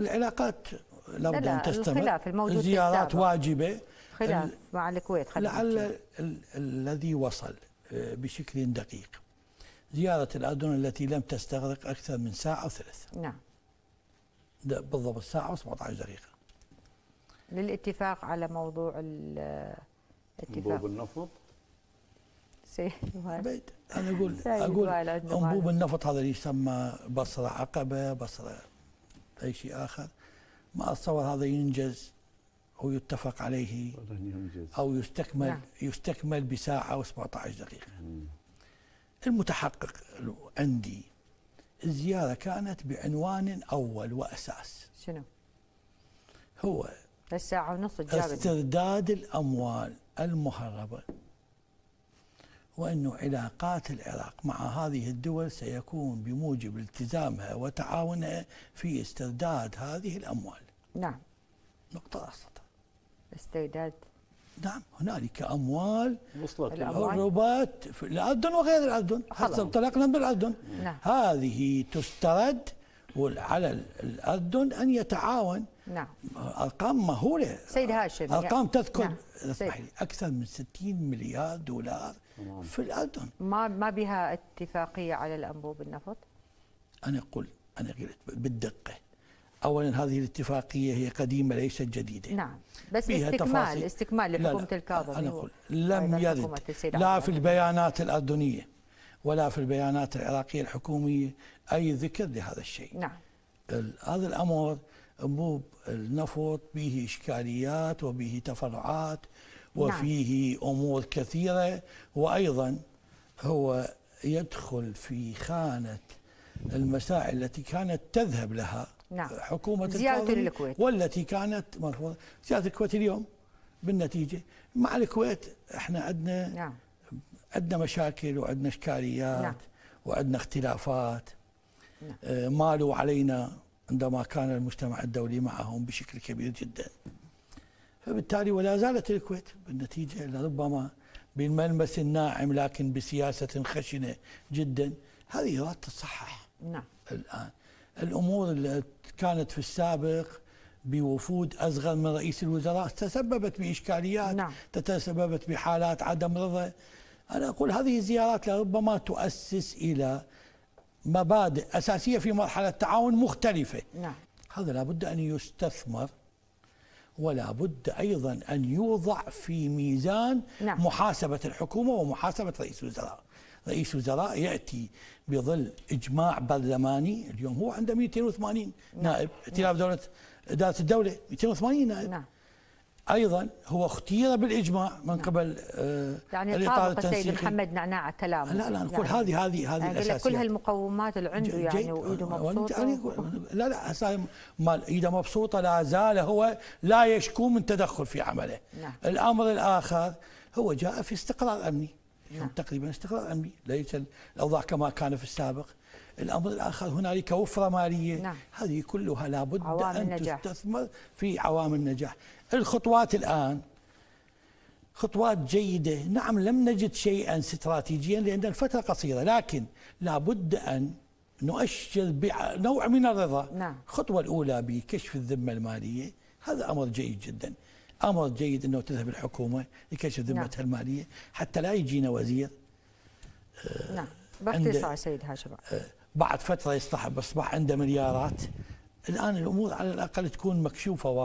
العلاقات لابد لا أن تستمر الخلاف الموجود الزيارات واجبة خلاف مع الكويت لعل الذي وصل آه، بشكل دقيق زيارة الأردن التي لم تستغرق أكثر من ساعة أو ثلاث نعم بالضبط ساعة و17 دقيقة للاتفاق على موضوع الاتفاق انبوب النفط أنا أقول أقول أنبوب النفط هذا اللي يسمى بصرة عقبة بصرة أي شيء آخر ما أتصور هذا ينجز أو يتفق عليه أو يستكمل نعم. يستكمل بساعة و17 دقيقة مم. نعم. المتحقق عندي الزيارة كانت بعنوان أول وأساس شنو؟ هو الساعة ونص استرداد الأموال المهربة وانه علاقات العراق مع هذه الدول سيكون بموجب التزامها وتعاونها في استرداد هذه الأموال نعم نقطة أصلا. استرداد نعم هنالك اموال الربات في الاردن وغير الاردن حتى انطلقنا من الاردن نعم. هذه تسترد وعلى الاردن ان يتعاون نعم ارقام مهوله سيد هاشم ارقام تذكر نعم. اكثر من 60 مليار دولار مم. في الاردن ما ما بها اتفاقيه على الانبوب النفط؟ انا اقول انا قلت بالدقه اولا هذه الاتفاقيه هي قديمه ليست جديده نعم بس استكمال استكمال لحكومه الكاظم انا اقول لم يرد لا في البيانات الاردنيه ولا في البيانات العراقيه الحكوميه اي ذكر لهذا الشيء نعم هذا الامر أنبوب النفط به إشكاليات وبه تفرعات نعم. وفيه نعم. أمور كثيرة وأيضا هو يدخل في خانة المسائل التي كانت تذهب لها نعم. حكومة زيارة الكويت والتي كانت مرفوضة زيارة الكويت اليوم بالنتيجة مع الكويت احنا عندنا نعم. عندنا مشاكل وعندنا إشكاليات نعم. وعندنا اختلافات نعم. آه، مالوا علينا عندما كان المجتمع الدولي معهم بشكل كبير جدا فبالتالي ولا زالت الكويت بالنتيجة لربما بالملمس الناعم لكن بسياسة خشنة جدا هذه إيراد تتصحح نعم الآن الأمور اللي كانت في السابق بوفود أصغر من رئيس الوزراء تسببت بإشكاليات نعم. تسببت بحالات عدم رضا أنا أقول هذه الزيارات لربما تؤسس إلى مبادئ أساسية في مرحلة تعاون مختلفة نعم. هذا لابد أن يستثمر ولا بد أيضا أن يوضع في ميزان نعم. محاسبة الحكومة ومحاسبة رئيس الوزراء رئيس وزراء يأتي بظل إجماع برلماني اليوم هو عنده 280 نعم. نائب ائتلاف نعم. دولة إدارة الدولة 280 نائب نعم. ايضا هو اختير بالاجماع من قبل آه، يعني الاطار التنسيقي السيد محمد نعناع كلامه لا لا نقول يعني هذه هذه هذه الاساسيه يعني كل هالمقومات اللي عنده يعني وايده مبسوطه يعني لا لا مال ايده مبسوطه لا زال هو لا يشكو من تدخل في عمله نعم. الامر الاخر هو جاء في استقرار امني نعم. تقريبا استقرار امني ليس الاوضاع كما كان في السابق الامر الاخر هنالك وفره ماليه نعم. هذه كلها لابد ان النجاح. تستثمر في عوامل النجاح الخطوات الان خطوات جيده نعم لم نجد شيئا استراتيجيا لان الفتره قصيره لكن لابد ان نؤشر بنوع من الرضا نعم. الخطوه الاولى بكشف الذمه الماليه هذا امر جيد جدا امر جيد انه تذهب الحكومه لكشف ذمتها نعم. الماليه حتى لا يجينا وزير نعم آه، باختصار سيد هاشم آه، بعد فتره يصطحب اصبح عنده مليارات الان الامور على الاقل تكون مكشوفه